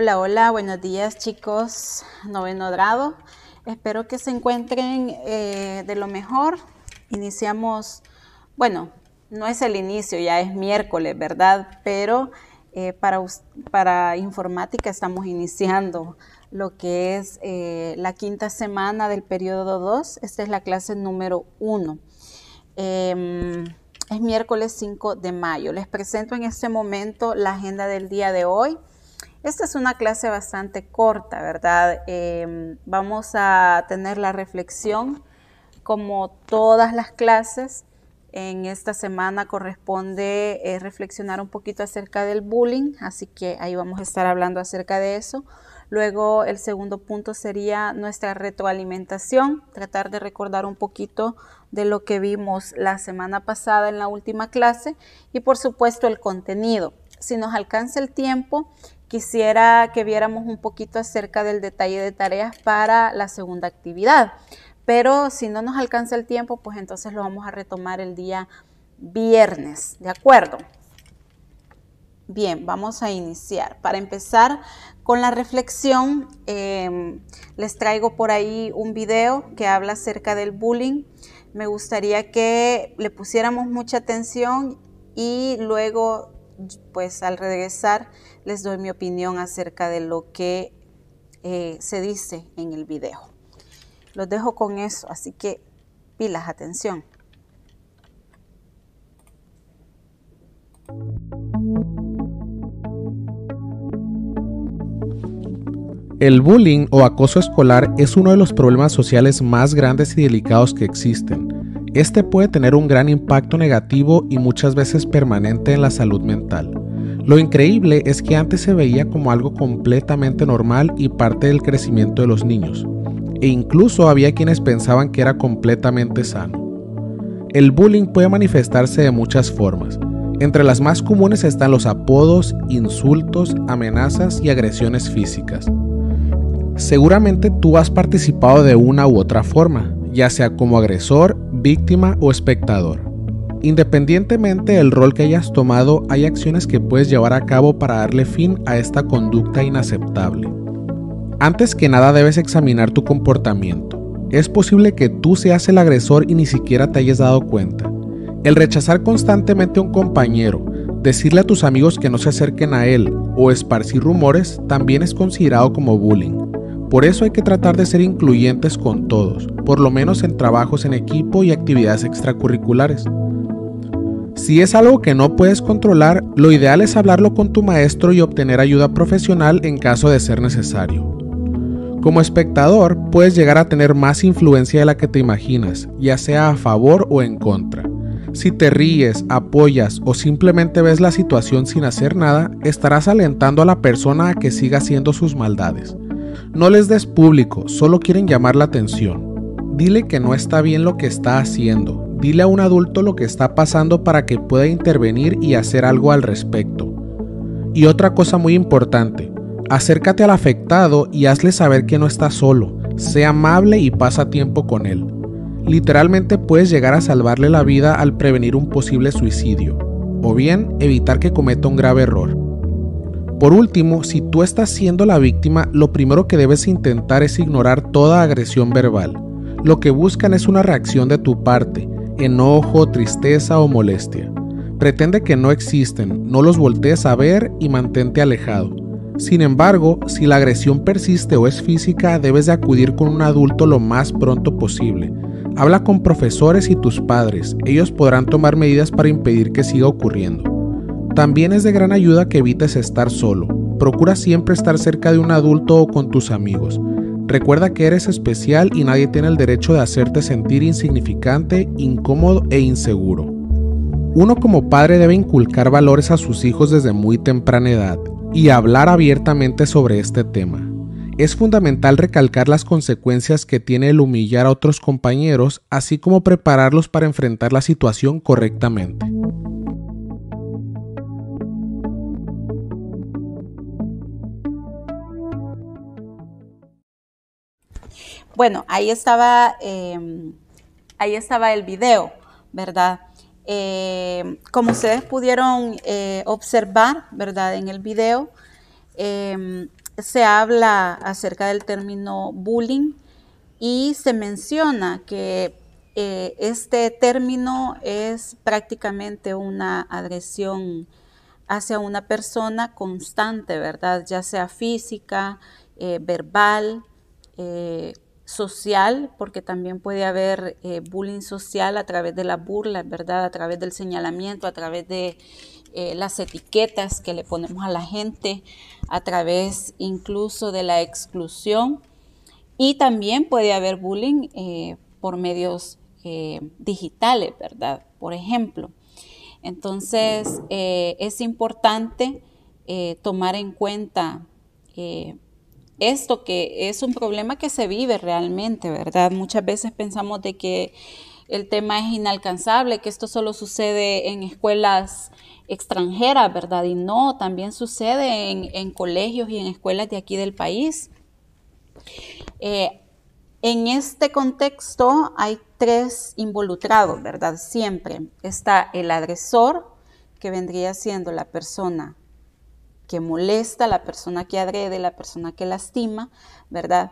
Hola, hola, buenos días chicos, noveno grado. Espero que se encuentren eh, de lo mejor. Iniciamos, bueno, no es el inicio, ya es miércoles, ¿verdad? Pero eh, para, para informática estamos iniciando lo que es eh, la quinta semana del periodo 2. Esta es la clase número 1. Em, es miércoles 5 de mayo. Les presento en este momento la agenda del día de hoy. Esta es una clase bastante corta, ¿verdad? Em, vamos a tener la reflexión como todas las clases. En esta semana corresponde eh, reflexionar un poquito acerca del bullying, así que ahí vamos a estar hablando acerca de eso. Luego el segundo punto sería nuestra retroalimentación, tratar de recordar un poquito de lo que vimos la semana pasada en la última clase y por supuesto el contenido. Si nos alcanza el tiempo, quisiera que viéramos un poquito acerca del detalle de tareas para la segunda actividad. Pero si no nos alcanza el tiempo, pues entonces lo vamos a retomar el día viernes, ¿de acuerdo? Bien, vamos a iniciar. Para empezar con la reflexión, em, les traigo por ahí un video que habla acerca del bullying. Me gustaría que le pusiéramos mucha atención y luego pues al regresar les doy mi opinión acerca de lo que eh, se dice en el video. Los dejo con eso, así que pilas, atención. El bullying o acoso escolar es uno de los problemas sociales más grandes y delicados que existen este puede tener un gran impacto negativo y muchas veces permanente en la salud mental. Lo increíble es que antes se veía como algo completamente normal y parte del crecimiento de los niños, e incluso había quienes pensaban que era completamente sano. El bullying puede manifestarse de muchas formas. Entre las más comunes están los apodos, insultos, amenazas y agresiones físicas. Seguramente tú has participado de una u otra forma, ya sea como agresor víctima o espectador. Independientemente del rol que hayas tomado, hay acciones que puedes llevar a cabo para darle fin a esta conducta inaceptable. Antes que nada debes examinar tu comportamiento. Es posible que tú seas el agresor y ni siquiera te hayas dado cuenta. El rechazar constantemente a un compañero, decirle a tus amigos que no se acerquen a él o esparcir rumores también es considerado como bullying. Por eso hay que tratar de ser incluyentes con todos, por lo menos en trabajos en equipo y actividades extracurriculares. Si es algo que no puedes controlar, lo ideal es hablarlo con tu maestro y obtener ayuda profesional en caso de ser necesario. Como espectador, puedes llegar a tener más influencia de la que te imaginas, ya sea a favor o en contra. Si te ríes, apoyas o simplemente ves la situación sin hacer nada, estarás alentando a la persona a que siga haciendo sus maldades. No les des público, solo quieren llamar la atención. Dile que no está bien lo que está haciendo. Dile a un adulto lo que está pasando para que pueda intervenir y hacer algo al respecto. Y otra cosa muy importante, acércate al afectado y hazle saber que no está solo. Sé amable y pasa tiempo con él. Literalmente puedes llegar a salvarle la vida al prevenir un posible suicidio, o bien evitar que cometa un grave error. Por último, si tú estás siendo la víctima, lo primero que debes intentar es ignorar toda agresión verbal. Lo que buscan es una reacción de tu parte, enojo, tristeza o molestia. Pretende que no existen, no los voltees a ver y mantente alejado. Sin embargo, si la agresión persiste o es física, debes de acudir con un adulto lo más pronto posible. Habla con profesores y tus padres, ellos podrán tomar medidas para impedir que siga ocurriendo. También es de gran ayuda que evites estar solo. Procura siempre estar cerca de un adulto o con tus amigos. Recuerda que eres especial y nadie tiene el derecho de hacerte sentir insignificante, incómodo e inseguro. Uno como padre debe inculcar valores a sus hijos desde muy temprana edad y hablar abiertamente sobre este tema. Es fundamental recalcar las consecuencias que tiene el humillar a otros compañeros, así como prepararlos para enfrentar la situación correctamente. Bueno, ahí estaba, em, ahí estaba el video, ¿verdad? Em, como ustedes pudieron eh, observar, ¿verdad? En el video em, se habla acerca del término bullying y se menciona que eh, este término es prácticamente una agresión hacia una persona constante, ¿verdad? Ya sea física, eh, verbal, social, porque también puede haber eh, bullying social a través de la burla, ¿verdad? A través del señalamiento, a través de eh, las etiquetas que le ponemos a la gente, a través incluso de la exclusión. Y también puede haber bullying eh, por medios digitales, ¿verdad? Por ejemplo. Entonces, es importante tomar en cuenta esto que es un problema que se vive realmente, ¿verdad? Muchas veces pensamos de que el tema es inalcanzable, que esto solo sucede en escuelas extranjeras, ¿verdad? Y no, también sucede en, colegios y en escuelas de aquí del país. Eh, en este contexto hay tres involucrados, ¿verdad? Siempre está el agresor, que vendría siendo la persona que molesta, la persona que agrede, la persona que lastima, ¿verdad?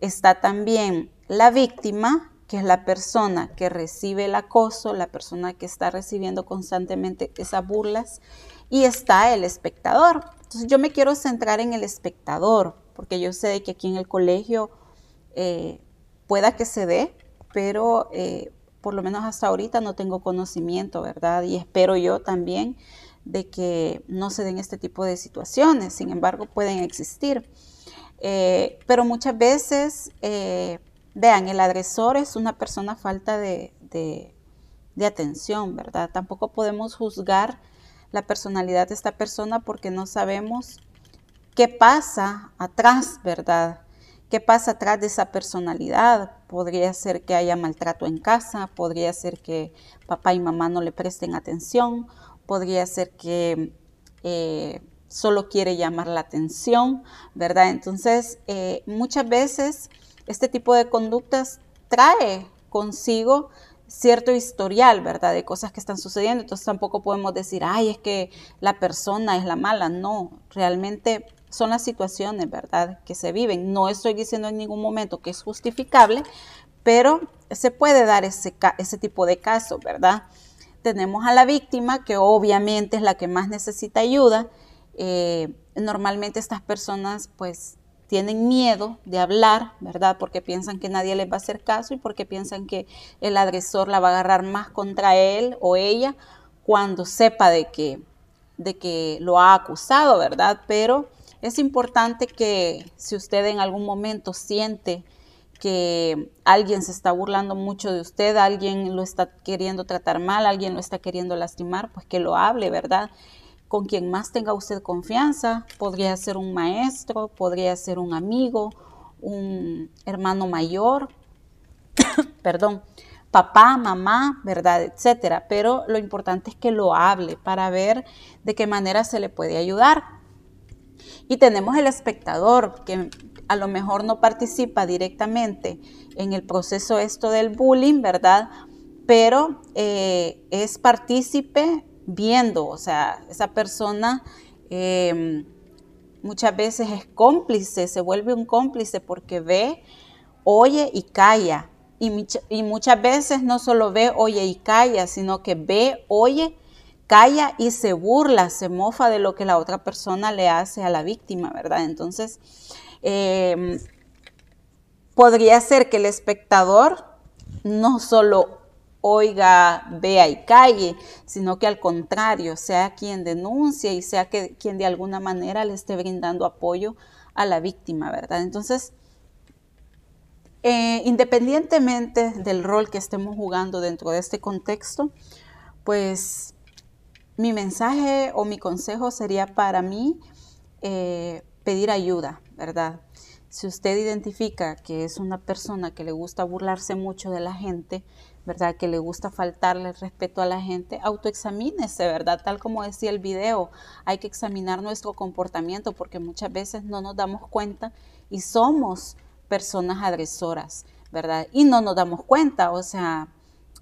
Está también la víctima, que es la persona que recibe el acoso, la persona que está recibiendo constantemente esas burlas, y está el espectador. Entonces yo me quiero centrar en el espectador, porque yo sé que aquí en el colegio eh, pueda que se dé, pero eh, por lo menos hasta ahorita no tengo conocimiento, ¿verdad? Y espero yo también de que no se den este tipo de situaciones, sin embargo pueden existir. Eh, pero muchas veces, eh, vean, el agresor es una persona falta de, de atención, ¿verdad? Tampoco podemos juzgar la personalidad de esta persona porque no sabemos qué pasa atrás, ¿verdad? ¿Qué pasa atrás de esa personalidad? Podría ser que haya maltrato en casa, podría ser que papá y mamá no le presten atención, podría ser que eh, solo quiere llamar la atención, ¿verdad? Entonces, eh, muchas veces este tipo de conductas trae consigo cierto historial, ¿verdad? De cosas que están sucediendo. Entonces tampoco podemos decir, ay, es que la persona es la mala. No, realmente son las situaciones, ¿verdad? Que se viven. No estoy diciendo en ningún momento que es justificable, pero se puede dar ese, ese tipo de caso, ¿verdad? tenemos a la víctima, que obviamente es la que más necesita ayuda. Eh, normalmente estas personas pues tienen miedo de hablar, ¿verdad? Porque piensan que nadie les va a hacer caso y porque piensan que el agresor la va a agarrar más contra él o ella cuando sepa de que, de que lo ha acusado, ¿verdad? Pero es importante que si usted en algún momento siente que alguien se está burlando mucho de usted, alguien lo está queriendo tratar mal, alguien lo está queriendo lastimar, pues que lo hable, ¿verdad? Con quien más tenga usted confianza, podría ser un maestro, podría ser un amigo, un hermano mayor, perdón, papá, mamá, ¿verdad? Etcétera. Pero lo importante es que lo hable para ver de qué manera se le puede ayudar. Y tenemos el espectador que a lo mejor no participa directamente en el proceso esto del bullying, ¿verdad? Pero eh, es partícipe viendo, o sea, esa persona em, muchas veces es cómplice, se vuelve un cómplice porque ve, oye y calla. Y, y muchas veces no solo ve, oye y calla, sino que ve, oye calla y se burla, se mofa de lo que la otra persona le hace a la víctima, ¿verdad? Entonces, Em, podría ser que el espectador no solo oiga, vea y calle, sino que al contrario, sea quien denuncie y sea quien de alguna manera le esté brindando apoyo a la víctima, ¿verdad? Entonces, eh, independientemente del rol que estemos jugando dentro de este contexto, pues mi mensaje o mi consejo sería para mí eh, pedir ayuda, ¿verdad? Si usted identifica que es una persona que le gusta burlarse mucho de la gente, ¿verdad? Que le gusta faltarle respeto a la gente, autoexamínese, ¿verdad? Tal como decía el video, hay que examinar nuestro comportamiento porque muchas veces no nos damos cuenta y somos personas agresoras, ¿verdad? Y no nos damos cuenta, o sea,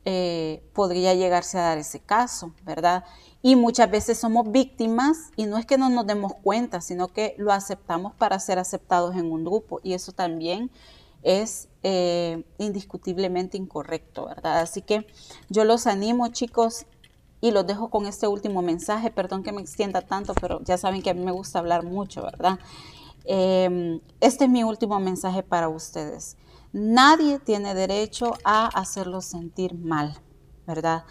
eh, podría llegarse a dar ese caso, ¿verdad? Y muchas veces somos víctimas y no es que no nos demos cuenta, sino que lo aceptamos para ser aceptados en un grupo y eso también es eh, indiscutiblemente incorrecto, ¿verdad? Así que yo los animo, chicos, y los dejo con este último mensaje. Perdón que me extienda tanto, pero ya saben que a mí me gusta hablar mucho, ¿verdad? Em, este es mi último mensaje para ustedes. Nadie tiene derecho a hacerlo sentir mal, ¿verdad?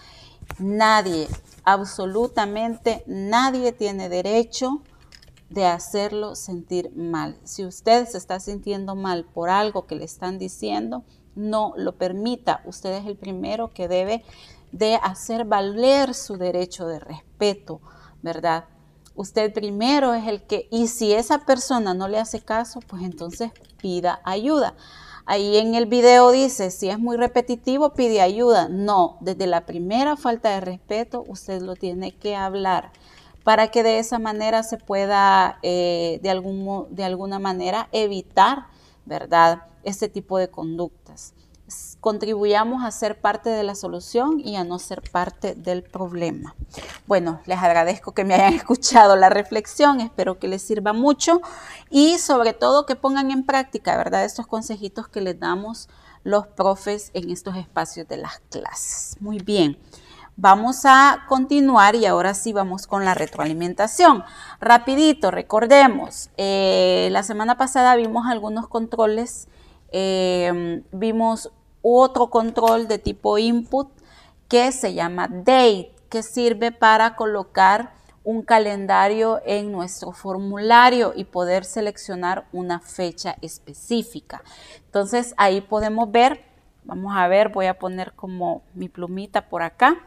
Nadie, absolutamente nadie tiene derecho de hacerlo sentir mal. Si usted se está sintiendo mal por algo que le están diciendo, no lo permita. Usted es el primero que debe de hacer valer su derecho de respeto, ¿verdad? Usted primero es el que, y si esa persona no le hace caso, pues entonces pida ayuda. Ahí en el video dice, si es muy repetitivo, pide ayuda. No, desde la primera falta de respeto, usted lo tiene que hablar para que de esa manera se pueda eh, de, algún, de alguna manera evitar, ¿verdad?, este tipo de conductas contribuyamos a ser parte de la solución y a no ser parte del problema. Bueno, les agradezco que me hayan escuchado la reflexión, espero que les sirva mucho y sobre todo que pongan en práctica, ¿verdad? Estos consejitos que les damos los profes en estos espacios de las clases. Muy bien. Vamos a continuar y ahora sí vamos con la retroalimentación. Rapidito, recordemos, eh, la semana pasada vimos algunos controles, eh, vimos otro control de tipo input que se llama date, que sirve para colocar un calendario en nuestro formulario y poder seleccionar una fecha específica. Entonces ahí podemos ver, vamos a ver, voy a poner como mi plumita por acá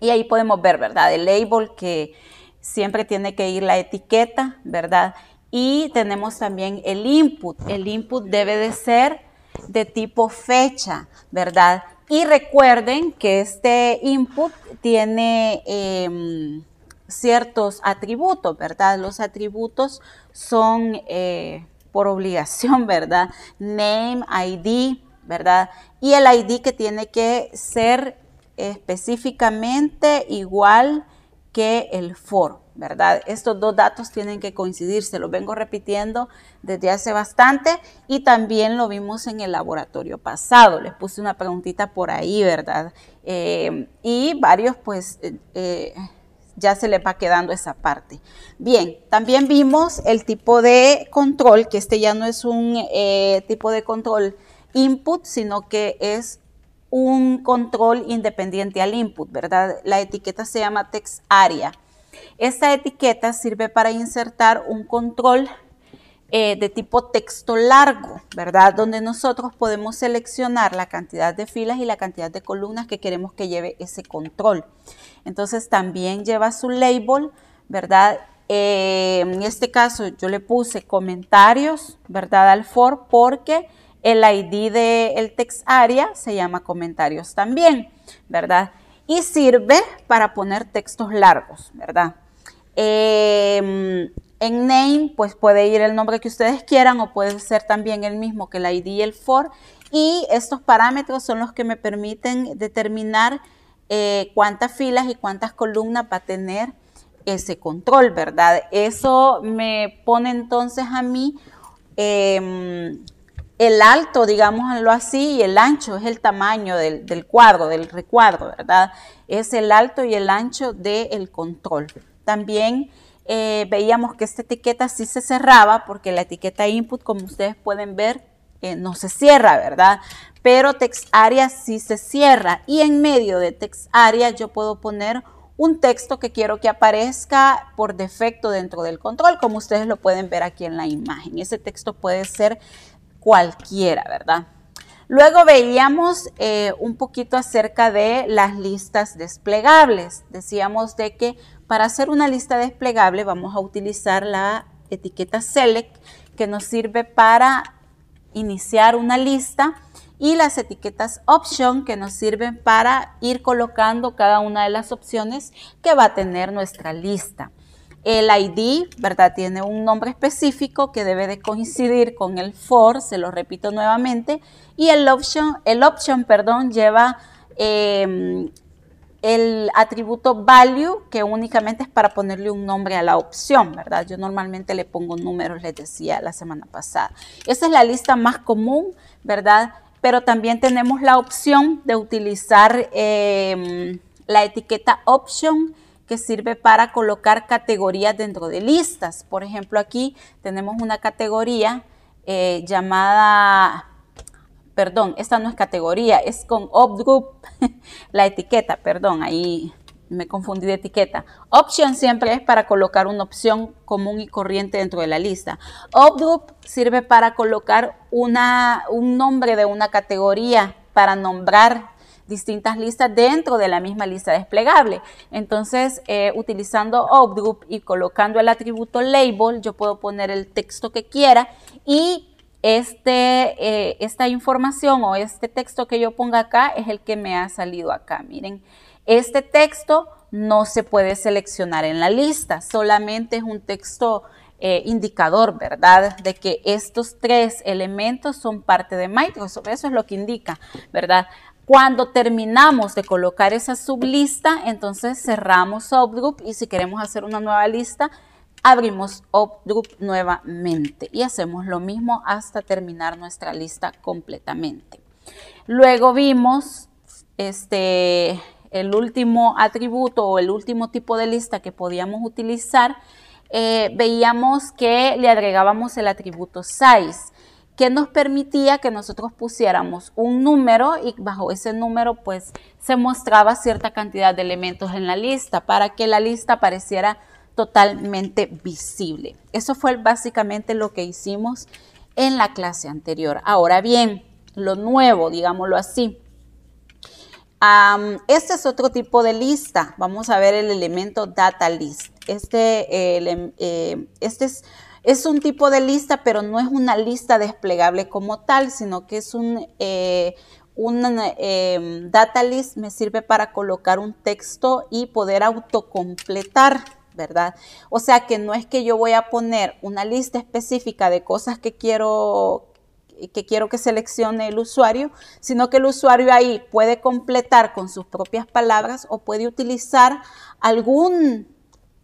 y ahí podemos ver, ¿verdad? El label que siempre tiene que ir la etiqueta, ¿verdad? Y tenemos también el input. El input debe de ser de tipo fecha, ¿verdad? Y recuerden que este input tiene em, ciertos atributos, ¿verdad? Los atributos son eh, por obligación, ¿verdad? Name, ID, ¿verdad? Y el ID que tiene que ser específicamente igual que el foro, ¿verdad? Estos dos datos tienen que coincidir, se los vengo repitiendo desde hace bastante y también lo vimos en el laboratorio pasado, les puse una preguntita por ahí, ¿verdad? Eh, y varios pues eh, eh, ya se les va quedando esa parte. Bien, también vimos el tipo de control, que este ya no es un tipo de control input, sino que es un control independiente al input, ¿verdad? La etiqueta se llama text area. Esta etiqueta sirve para insertar un control eh, de tipo texto largo, ¿verdad? Donde nosotros podemos seleccionar la cantidad de filas y la cantidad de columnas que queremos que lleve ese control. Entonces también lleva su label, ¿verdad? Eh, en este caso yo le puse comentarios, ¿verdad? Al for porque el ID del text area se llama comentarios también, ¿verdad? Y sirve para poner textos largos, ¿verdad? Em, en name, pues puede ir el nombre que ustedes quieran o puede ser también el mismo que el ID y el for. Y estos parámetros son los que me permiten determinar eh, cuántas filas y cuántas columnas va a tener ese control, ¿verdad? Eso me pone entonces a mí em, el alto, digámoslo así, y el ancho es el tamaño del, cuadro, del recuadro, ¿verdad? Es el alto y el ancho del control. También eh, veíamos que esta etiqueta sí se cerraba porque la etiqueta input, como ustedes pueden ver, eh, no se cierra, ¿verdad? Pero text area sí se cierra y en medio de text area yo puedo poner un texto que quiero que aparezca por defecto dentro del control, como ustedes lo pueden ver aquí en la imagen. Ese texto puede ser cualquiera, ¿verdad? Luego veíamos eh, un poquito acerca de las listas desplegables. Decíamos de que para hacer una lista desplegable vamos a utilizar la etiqueta select que nos sirve para iniciar una lista y las etiquetas option que nos sirven para ir colocando cada una de las opciones que va a tener nuestra lista. El ID, ¿verdad? Tiene un nombre específico que debe de coincidir con el for, se lo repito nuevamente. Y el option, el option perdón, lleva em, el atributo value, que únicamente es para ponerle un nombre a la opción, ¿verdad? Yo normalmente le pongo números, les decía la semana pasada. Esa es la lista más común, ¿verdad? Pero también tenemos la opción de utilizar em, la etiqueta option que sirve para colocar categorías dentro de listas. Por ejemplo, aquí tenemos una categoría eh, llamada, perdón, esta no es categoría, es con optgroup la etiqueta, perdón, ahí me confundí de etiqueta. Option siempre es para colocar una opción común y corriente dentro de la lista. Optgroup sirve para colocar una, un nombre de una categoría, para nombrar distintas listas dentro de la misma lista desplegable. Entonces, eh, utilizando OutGroup y colocando el atributo label, yo puedo poner el texto que quiera y este, eh, esta información o este texto que yo ponga acá es el que me ha salido acá. Miren, este texto no se puede seleccionar en la lista, solamente es un texto eh, indicador, ¿verdad? De que estos tres elementos son parte de Microsoft, eso es lo que indica, ¿verdad? Cuando terminamos de colocar esa sublista, entonces cerramos Outgroup y si queremos hacer una nueva lista, abrimos Outgroup nuevamente y hacemos lo mismo hasta terminar nuestra lista completamente. Luego vimos este, el último atributo o el último tipo de lista que podíamos utilizar, eh, veíamos que le agregábamos el atributo size que nos permitía que nosotros pusiéramos un número y bajo ese número pues se mostraba cierta cantidad de elementos en la lista para que la lista pareciera totalmente visible. Eso fue básicamente lo que hicimos en la clase anterior. Ahora bien, lo nuevo, digámoslo así. este es otro tipo de lista. Vamos a ver el elemento data list. Este, eh, eh, este es es un tipo de lista, pero no es una lista desplegable como tal, sino que es un, eh, un em, data list, me sirve para colocar un texto y poder autocompletar. ¿verdad? O sea que no es que yo voy a poner una lista específica de cosas que quiero que quiero que seleccione el usuario, sino que el usuario ahí puede completar con sus propias palabras o puede utilizar algún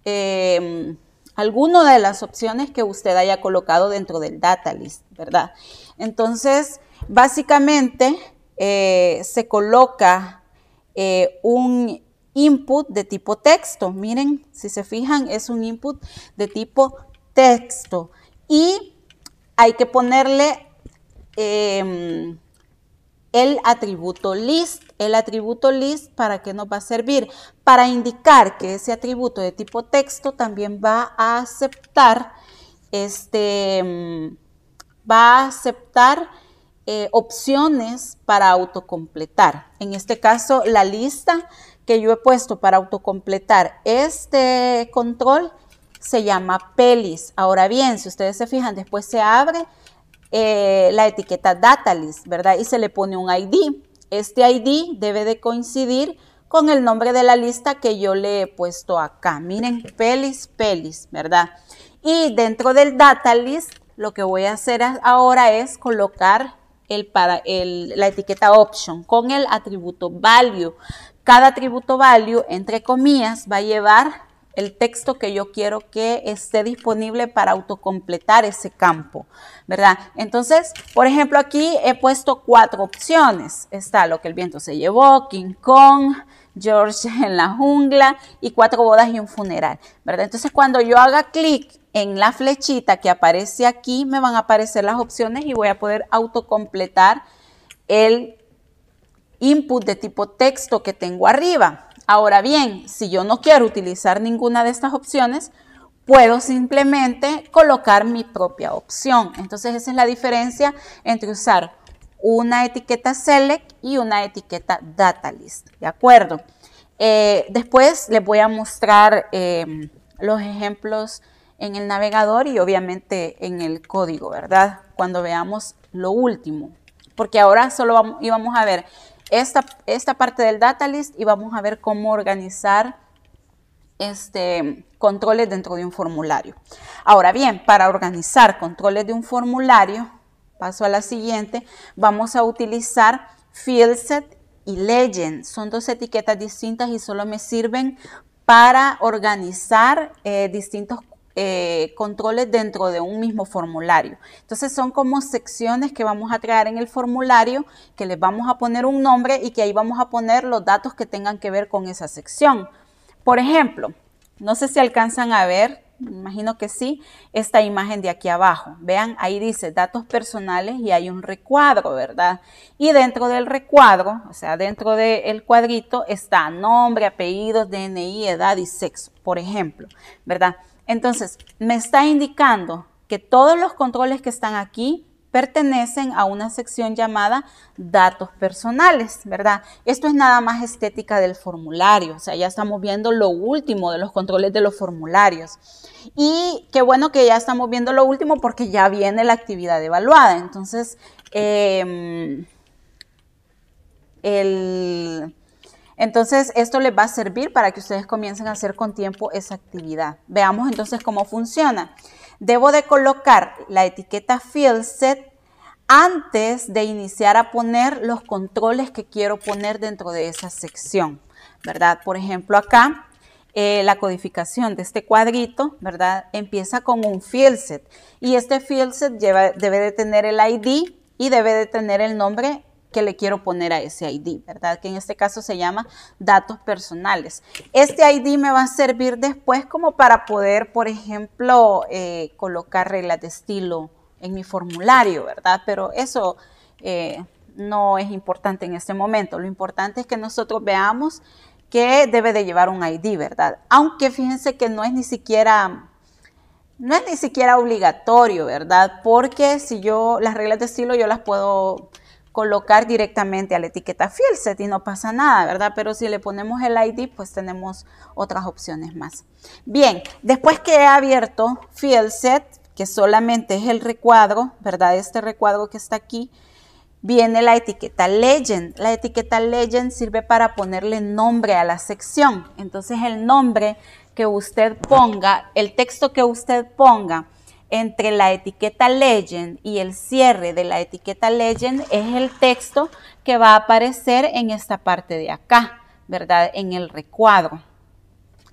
em, alguna de las opciones que usted haya colocado dentro del data list, ¿verdad? Entonces, básicamente eh, se coloca eh, un input de tipo texto. Miren, si se fijan, es un input de tipo texto. Y hay que ponerle em, el atributo list. El atributo list, ¿para qué nos va a servir? Para indicar que ese atributo de tipo texto también va a aceptar, este, mm, va a aceptar eh, opciones para autocompletar. En este caso, la lista que yo he puesto para autocompletar este control se llama pelis. Ahora bien, si ustedes se fijan, después se abre eh, la etiqueta datalist, ¿verdad? Y se le pone un ID. Este ID debe de coincidir con el nombre de la lista que yo le he puesto acá. Miren, pelis, pelis, ¿verdad? Y dentro del data list, lo que voy a hacer ahora es colocar el para, el, la etiqueta option con el atributo value. Cada atributo value, entre comillas, va a llevar el texto que yo quiero que esté disponible para autocompletar ese campo, ¿verdad? Entonces, por ejemplo, aquí he puesto cuatro opciones. Está lo que el viento se llevó, King Kong, George en la jungla y cuatro bodas y un funeral, ¿verdad? Entonces, cuando yo haga clic en la flechita que aparece aquí, me van a aparecer las opciones y voy a poder autocompletar el input de tipo texto que tengo arriba. Ahora bien, si yo no quiero utilizar ninguna de estas opciones, puedo simplemente colocar mi propia opción. Entonces esa es la diferencia entre usar una etiqueta select y una etiqueta DATALIST, ¿De acuerdo? Eh, después les voy a mostrar em, los ejemplos en el navegador y obviamente en el código, ¿verdad? Cuando veamos lo último. Porque ahora solo íbamos a ver esta, esta parte del data list y vamos a ver cómo organizar este, controles dentro de un formulario. Ahora bien, para organizar controles de un formulario, paso a la siguiente, vamos a utilizar fieldset y legend. Son dos etiquetas distintas y solo me sirven para organizar eh, distintos eh, controles dentro de un mismo formulario. Entonces son como secciones que vamos a crear en el formulario, que les vamos a poner un nombre y que ahí vamos a poner los datos que tengan que ver con esa sección. Por ejemplo, no sé si alcanzan a ver, imagino que sí, esta imagen de aquí abajo. Vean, ahí dice datos personales y hay un recuadro, ¿verdad? Y dentro del recuadro, o sea, dentro del cuadrito está nombre, apellido DNI, edad y sexo, por ejemplo, ¿verdad? Entonces, me está indicando que todos los controles que están aquí pertenecen a una sección llamada datos personales, ¿verdad? Esto es nada más estética del formulario, o sea, ya estamos viendo lo último de los controles de los formularios. Y qué bueno que ya estamos viendo lo último porque ya viene la actividad evaluada. Entonces, em, el entonces, esto les va a servir para que ustedes comiencen a hacer con tiempo esa actividad. Veamos entonces cómo funciona. Debo de colocar la etiqueta fieldset Set antes de iniciar a poner los controles que quiero poner dentro de esa sección, ¿verdad? Por ejemplo, acá eh, la codificación de este cuadrito, ¿verdad? Empieza con un fieldset set y este field set debe de tener el ID y debe de tener el nombre que le quiero poner a ese ID, ¿verdad? Que en este caso se llama datos personales. Este ID me va a servir después como para poder, por ejemplo, eh, colocar reglas de estilo en mi formulario, ¿verdad? Pero eso eh, no es importante en este momento. Lo importante es que nosotros veamos que debe de llevar un ID, ¿verdad? Aunque fíjense que no es ni siquiera no es ni siquiera obligatorio, ¿verdad? Porque si yo las reglas de estilo yo las puedo colocar directamente a la etiqueta FIELDSET y no pasa nada, ¿verdad? Pero si le ponemos el ID, pues tenemos otras opciones más. Bien, después que he abierto FIELDSET, que solamente es el recuadro, ¿verdad? Este recuadro que está aquí, viene la etiqueta legend. La etiqueta legend sirve para ponerle nombre a la sección. Entonces el nombre que usted ponga, el texto que usted ponga entre la etiqueta legend y el cierre de la etiqueta legend es el texto que va a aparecer en esta parte de acá, ¿verdad? En el recuadro.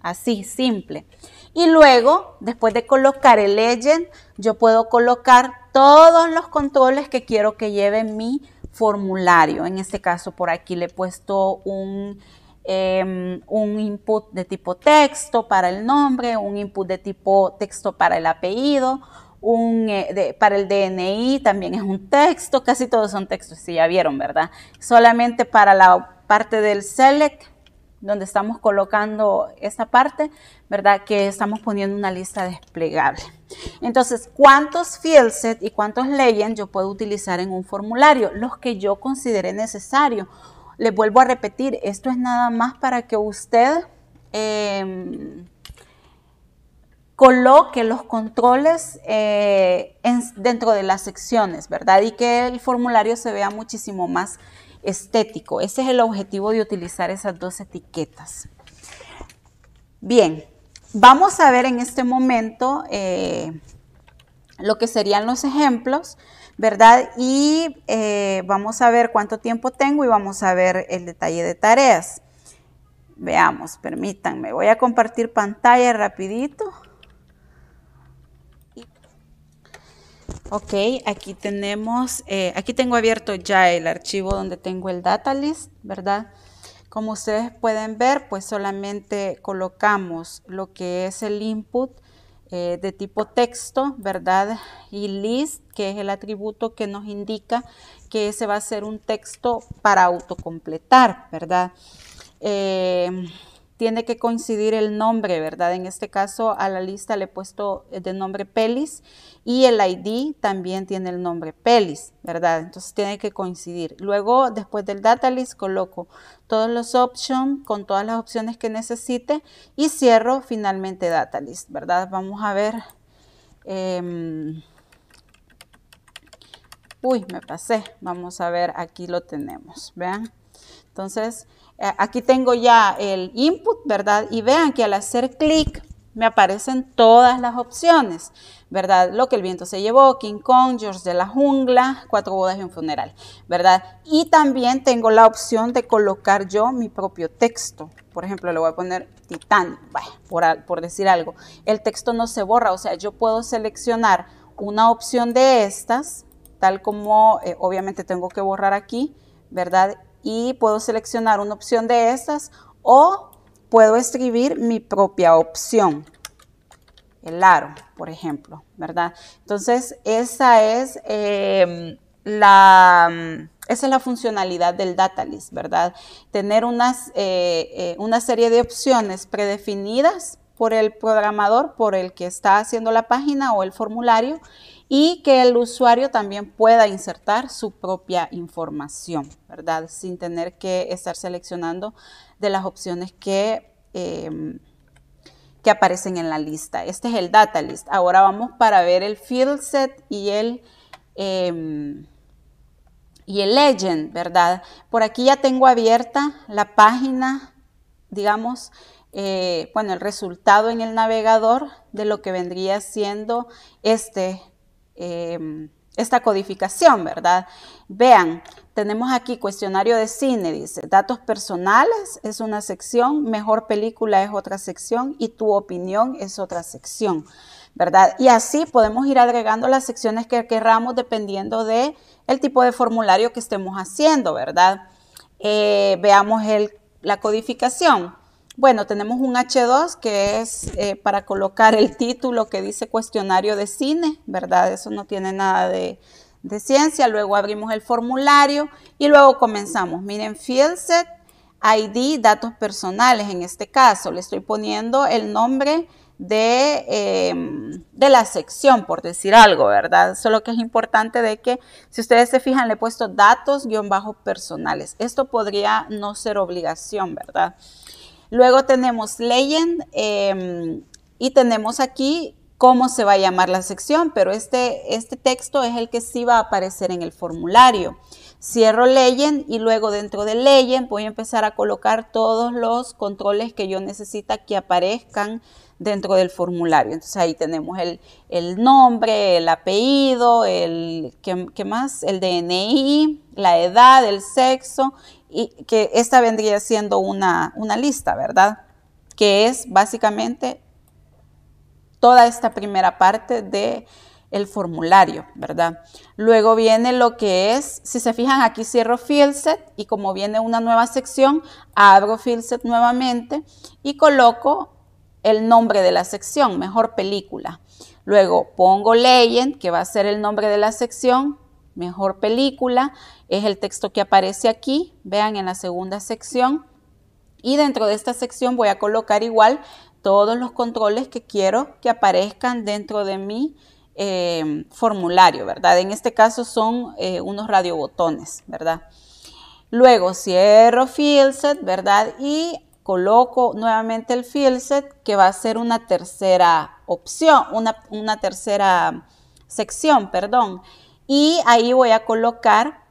Así, simple. Y luego, después de colocar el legend, yo puedo colocar todos los controles que quiero que lleve mi formulario. En este caso, por aquí le he puesto un Em, un input de tipo texto para el nombre, un input de tipo texto para el apellido, un, eh, para el DNI también es un texto, casi todos son textos, si ya vieron, ¿verdad? Solamente para la parte del select, donde estamos colocando esta parte, ¿verdad? Que estamos poniendo una lista desplegable. Entonces, ¿cuántos set y cuántos leyes yo puedo utilizar en un formulario? Los que yo considere necesario les vuelvo a repetir, esto es nada más para que usted em, coloque los controles eh, dentro de las secciones, ¿verdad? Y que el formulario se vea muchísimo más estético. Ese es el objetivo de utilizar esas dos etiquetas. Bien, vamos a ver en este momento eh, lo que serían los ejemplos, ¿verdad? Y eh, vamos a ver cuánto tiempo tengo y vamos a ver el detalle de tareas. Veamos, permítanme, voy a compartir pantalla rapidito. Ok, aquí tenemos, eh, aquí tengo abierto ya el archivo donde tengo el data list, ¿verdad? Como ustedes pueden ver, pues solamente colocamos lo que es el input, eh, de tipo texto, ¿verdad? Y list, que es el atributo que nos indica que ese va a ser un texto para autocompletar, ¿verdad? Eh, tiene que coincidir el nombre, ¿verdad? En este caso a la lista le he puesto eh, de nombre Pelis y el ID también tiene el nombre Pelis, ¿verdad? Entonces tiene que coincidir. Luego, después del data list, coloco todos los options con todas las opciones que necesite y cierro finalmente data list, ¿verdad? Vamos a ver. Em, uy, me pasé. Vamos a ver, aquí lo tenemos, vean. Entonces, eh, aquí tengo ya el input, ¿verdad? Y vean que al hacer clic me aparecen todas las opciones, ¿verdad? Lo que el viento se llevó, King Kong, George de la jungla, cuatro bodas y un funeral, ¿verdad? Y también tengo la opción de colocar yo mi propio texto. Por ejemplo, le voy a poner Titán, por, decir algo. El texto no se borra, o sea, yo puedo seleccionar una opción de estas, tal como eh, obviamente tengo que borrar aquí, ¿verdad? y puedo seleccionar una opción de estas o puedo escribir mi propia opción, el aro, por ejemplo, ¿verdad? Entonces, esa es, em, la, es la funcionalidad del data list, ¿verdad? Tener unas, eh, eh, una serie de opciones predefinidas por el programador, por el que está haciendo la página o el formulario, y que el usuario también pueda insertar su propia información, ¿verdad? Sin tener que estar seleccionando de las opciones que, em, que aparecen en la lista. Este es el data list. Ahora vamos para ver el field set y el... Em, y el legend, ¿verdad? Por aquí ya tengo abierta la página, digamos, eh, bueno, el resultado en el navegador de lo que vendría siendo este Em, esta codificación, ¿verdad? Vean, tenemos aquí cuestionario de cine, dice, datos personales es una sección, mejor película es otra sección y tu opinión es otra sección, ¿verdad? Y así podemos ir agregando las secciones que querramos dependiendo de el tipo de formulario que estemos haciendo, ¿verdad? Eh, veamos el, la codificación. Bueno, tenemos un H2 que es eh, para colocar el título que dice cuestionario de cine, ¿verdad? Eso no tiene nada de, ciencia. Luego abrimos el formulario y luego comenzamos. Miren, FieldSet, ID, datos personales. En este caso, le estoy poniendo el nombre de, em, de, la sección, por decir algo, ¿verdad? Solo que es importante de que, si ustedes se fijan, le he puesto datos-personales. Esto podría no ser obligación, ¿verdad? Luego tenemos Legend em, y tenemos aquí cómo se va a llamar la sección, pero este, este texto es el que sí va a aparecer en el formulario. Cierro leyen y luego dentro de leyen voy a empezar a colocar todos los controles que yo necesita que aparezcan dentro del formulario. Entonces ahí tenemos el, nombre, el apellido, el ¿qué, más, el DNI, la edad, el sexo, y que esta vendría siendo una, una lista, ¿verdad? Que es básicamente toda esta primera parte de el formulario, ¿verdad? Luego viene lo que es, si se fijan aquí cierro FieldSet y como viene una nueva sección, abro FieldSet nuevamente y coloco el nombre de la sección, mejor película. Luego pongo Legend, que va a ser el nombre de la sección, mejor película, es el texto que aparece aquí, vean en la segunda sección. Y dentro de esta sección voy a colocar igual todos los controles que quiero que aparezcan dentro de mi eh, formulario, ¿verdad? En este caso son eh, unos radiobotones, ¿verdad? Luego cierro FieldSet, ¿verdad? Y coloco nuevamente el FieldSet que va a ser una tercera opción, una, tercera sección, perdón. Y ahí voy a colocar,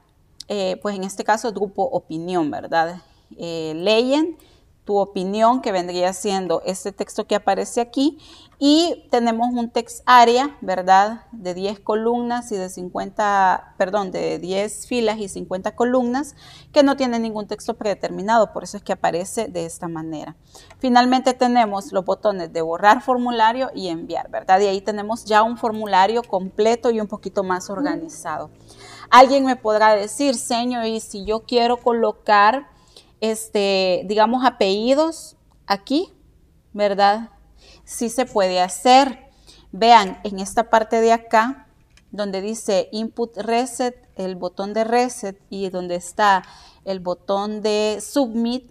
eh, pues en este caso, grupo opinión, ¿verdad? leyen tu opinión, que vendría siendo este texto que aparece aquí. Y tenemos un text área, ¿verdad? De 10 columnas y de 50, perdón, de 10 filas y 50 columnas, que no tiene ningún texto predeterminado, por eso es que aparece de esta manera. Finalmente tenemos los botones de borrar formulario y enviar, ¿verdad? Y ahí tenemos ya un formulario completo y un poquito más organizado. Alguien me podrá decir, señor, y si yo quiero colocar este, digamos, apellidos aquí, ¿verdad? Sí se puede hacer. Vean, en esta parte de acá, donde dice Input Reset, el botón de Reset y donde está el botón de Submit,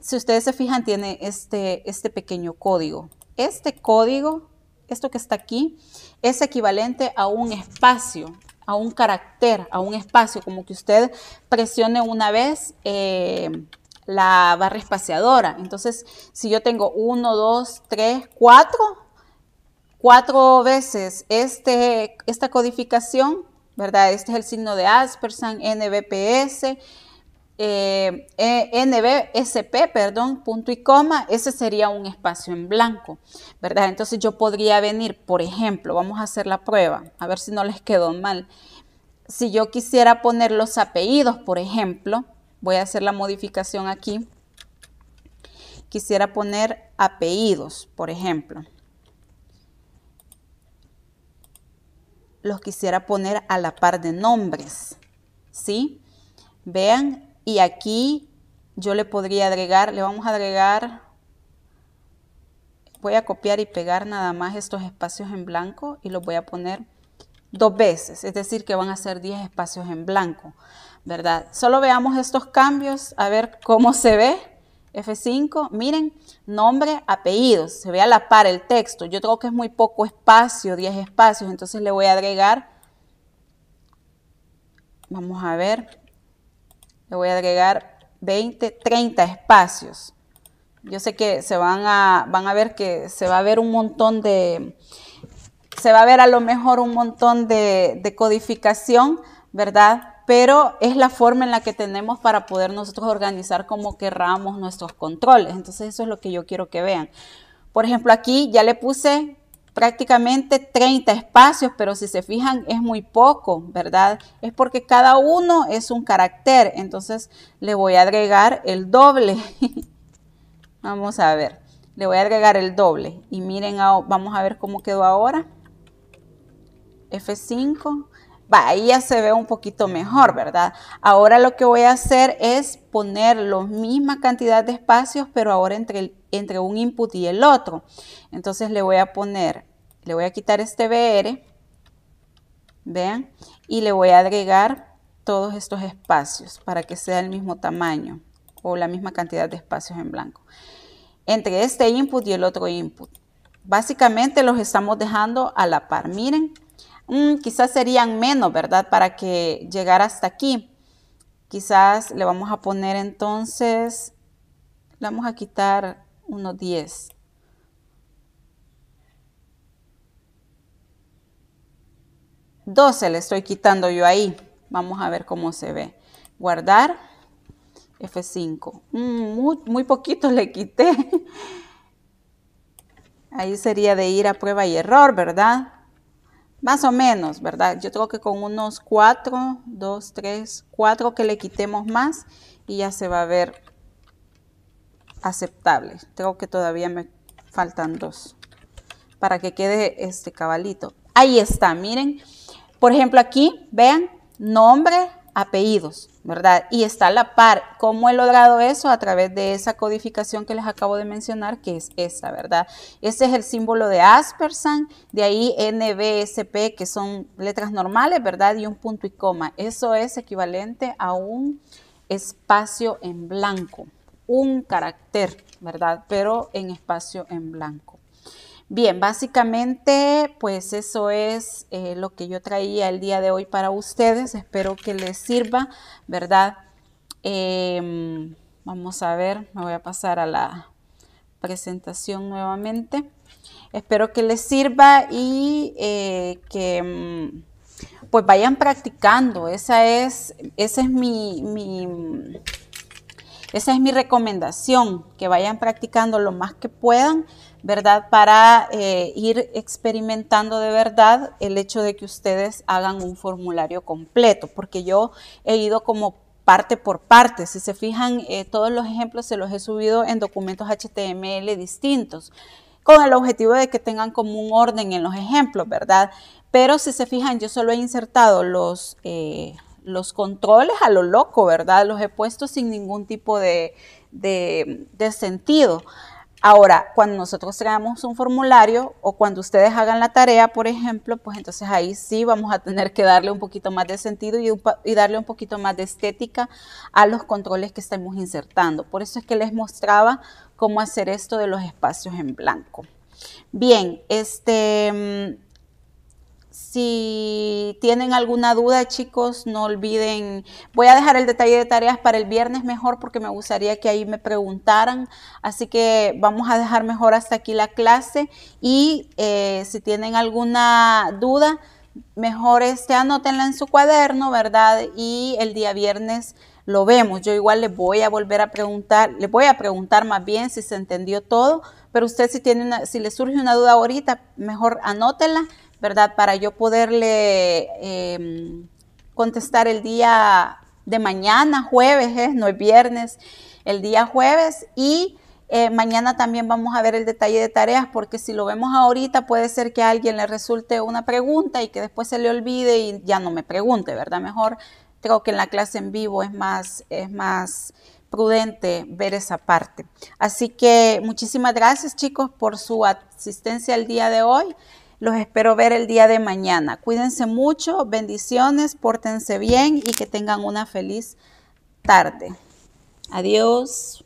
si ustedes se fijan, tiene este, este pequeño código. Este código, esto que está aquí, es equivalente a un espacio, a un carácter, a un espacio, como que usted presione una vez... Eh, la barra espaciadora. Entonces, si yo tengo 1, 2, 3, 4, 4 veces este, esta codificación, ¿verdad? Este es el signo de Aspersan, NBPS, eh, e, NBSP, perdón, punto y coma, ese sería un espacio en blanco, ¿verdad? Entonces yo podría venir, por ejemplo, vamos a hacer la prueba, a ver si no les quedó mal. Si yo quisiera poner los apellidos, por ejemplo, voy a hacer la modificación aquí. Quisiera poner apellidos, por ejemplo. Los quisiera poner a la par de nombres. ¿Sí? Vean, y aquí yo le podría agregar, le vamos a agregar, voy a copiar y pegar nada más estos espacios en blanco y los voy a poner dos veces, es decir que van a ser 10 espacios en blanco. ¿verdad? Solo veamos estos cambios, a ver cómo se ve. F5, miren, nombre, apellidos, se ve a la par el texto. Yo creo que es muy poco espacio, 10 espacios, entonces le voy a agregar, vamos a ver, le voy a agregar 20, 30 espacios. Yo sé que se van a, van a ver que se va a ver un montón de, se va a ver a lo mejor un montón de, de codificación, ¿verdad? pero es la forma en la que tenemos para poder nosotros organizar como querramos nuestros controles. Entonces eso es lo que yo quiero que vean. Por ejemplo, aquí ya le puse prácticamente 30 espacios, pero si se fijan es muy poco, ¿verdad? Es porque cada uno es un carácter, entonces le voy a agregar el doble. vamos a ver, le voy a agregar el doble y miren, vamos a ver cómo quedó ahora. F5, ahí ya se ve un poquito mejor, ¿verdad? Ahora lo que voy a hacer es poner la misma cantidad de espacios, pero ahora entre, el, entre un input y el otro. Entonces le voy a poner, le voy a quitar este BR, vean, y le voy a agregar todos estos espacios para que sea el mismo tamaño o la misma cantidad de espacios en blanco entre este input y el otro input. Básicamente los estamos dejando a la par. Miren, Mm, quizás serían menos, ¿verdad? Para que llegara hasta aquí. Quizás le vamos a poner entonces, le vamos a quitar unos 10. 12 le estoy quitando yo ahí. Vamos a ver cómo se ve. Guardar. F5. Mm, muy, muy poquito le quité. Ahí sería de ir a prueba y error, ¿verdad? Más o menos, ¿verdad? Yo creo que con unos cuatro, dos, tres, cuatro que le quitemos más y ya se va a ver aceptable. Creo que todavía me faltan dos para que quede este cabalito. Ahí está, miren. Por ejemplo, aquí, vean, nombre, apellidos, ¿verdad? Y está a la par. ¿Cómo he logrado eso? A través de esa codificación que les acabo de mencionar, que es esa, ¿verdad? Ese es el símbolo de Aspersan, de ahí NBSP, que son letras normales, ¿verdad? Y un punto y coma. Eso es equivalente a un espacio en blanco, un carácter, ¿verdad? Pero en espacio en blanco. Bien, básicamente pues eso es eh, lo que yo traía el día de hoy para ustedes. Espero que les sirva, ¿verdad? Em, vamos a ver, me voy a pasar a la presentación nuevamente. Espero que les sirva y eh, que mm, pues vayan practicando. Esa es, esa es mi esa es mi recomendación, que vayan practicando lo más que puedan ¿verdad? Para eh, ir experimentando de verdad el hecho de que ustedes hagan un formulario completo, porque yo he ido como parte por parte. Si se fijan, eh, todos los ejemplos se los he subido en documentos HTML distintos, con el objetivo de que tengan como un orden en los ejemplos, ¿verdad? Pero si se fijan, yo solo he insertado los, eh, los controles a lo loco, ¿verdad? Los he puesto sin ningún tipo de, de sentido. Ahora, cuando nosotros traemos un formulario o cuando ustedes hagan la tarea, por ejemplo, pues entonces ahí sí vamos a tener que darle un poquito más de sentido y, y, darle un poquito más de estética a los controles que estamos insertando. Por eso es que les mostraba cómo hacer esto de los espacios en blanco. Bien, este, mm, si tienen alguna duda, chicos, no olviden. Voy a dejar el detalle de tareas para el viernes mejor porque me gustaría que ahí me preguntaran. Así que vamos a dejar mejor hasta aquí la clase. Y eh, si tienen alguna duda, mejor este, anótenla en su cuaderno, ¿verdad? Y el día viernes lo vemos. Yo igual les voy a volver a preguntar, les voy a preguntar más bien si se entendió todo, pero usted si si le surge una duda ahorita, mejor anótenla. ¿verdad? Para yo poderle em, contestar el día de mañana, jueves, ¿eh? no es viernes, el día jueves y... Eh, mañana también vamos a ver el detalle de tareas, porque si lo vemos ahorita puede ser que a alguien le resulte una pregunta y que después se le olvide y ya no me pregunte, ¿verdad? Mejor creo que en la clase en vivo es más, es más prudente ver esa parte. Así que muchísimas gracias chicos por su asistencia el día de hoy. Los espero ver el día de mañana. Cuídense mucho, bendiciones, pórtense bien y que tengan una feliz tarde. Adiós.